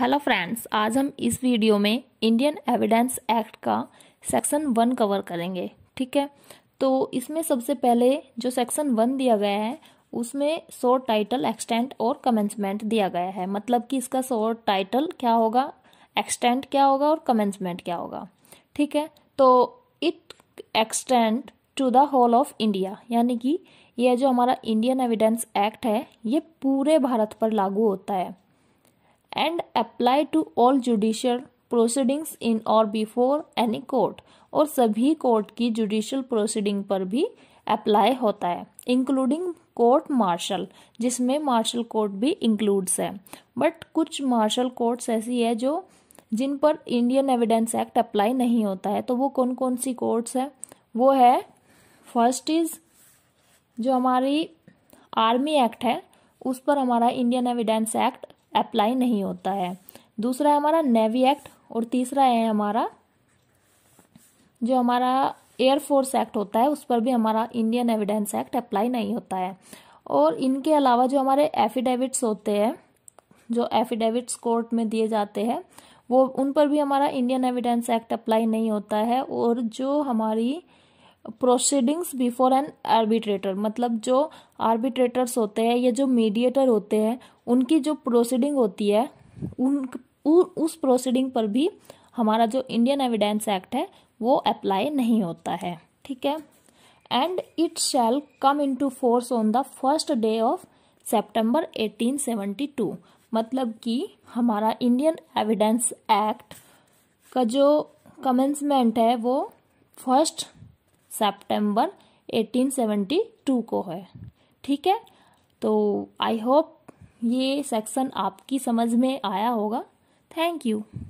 hello friends आज हम इस वीडियो में इंडियन एविडेंस एक्ट का सेक्शन वन कवर करेंगे ठीक है तो इसमें सबसे पहले जो सेक्शन वन दिया गया है उसमें शॉर्ट टाइटल एक्सटेंट और कमेंसमेंट दिया गया है मतलब कि इसका शॉर्ट टाइटल क्या होगा एक्सटेंट क्या होगा और कमेंसमेंट क्या होगा ठीक है तो it extend to the whole of India यानी कि यह जो हमारा इंडियन एविडेंस एक्ट है ये पूरे भारत पर लागू होता है and apply to all judicial proceedings in और बिफोर एनी कोर्ट और सभी कोर्ट की जुडिशल प्रोसीडिंग पर भी अप्लाई होता है इंक्लूडिंग कोर्ट मार्शल जिसमें मार्शल कोर्ट भी इंक्लूड्स है बट कुछ मार्शल कोर्ट्स ऐसी है जो जिन पर इंडियन एविडेंस एक्ट अप्लाई नहीं होता है तो वो कौन कौन सी कोर्ट्स है वो है फर्स्ट इज जो हमारी आर्मी एक्ट है उस पर हमारा इंडियन एविडेंस एक्ट अप्लाई नहीं होता है दूसरा है हमारा नेवी एक्ट और तीसरा है हमारा जो हमारा एयरफोर्स एक्ट होता है उस पर भी हमारा इंडियन एविडेंस एक्ट अप्लाई नहीं होता है और इनके अलावा जो हमारे एफिडेविट्स होते हैं जो एफिडेविट्स कोर्ट में दिए जाते हैं वो उन पर भी हमारा इंडियन एविडेंस एक्ट अप्लाई नहीं होता है और जो हमारी प्रोसीडिंग्स बिफोर एन आर्बिट्रेटर मतलब जो आर्बिट्रेटर्स होते हैं या जो मीडिएटर होते हैं उनकी जो प्रोसीडिंग होती है उन उ, उस प्रोसीडिंग पर भी हमारा जो इंडियन एविडेंस एक्ट है वो अप्लाई नहीं होता है ठीक है and it shall come into force on the first day of September two मतलब कि हमारा इंडियन एविडेंस एक्ट का जो कमेंसमेंट है वो फर्स्ट सितंबर 1872 को है ठीक है तो आई होप ये सेक्शन आपकी समझ में आया होगा थैंक यू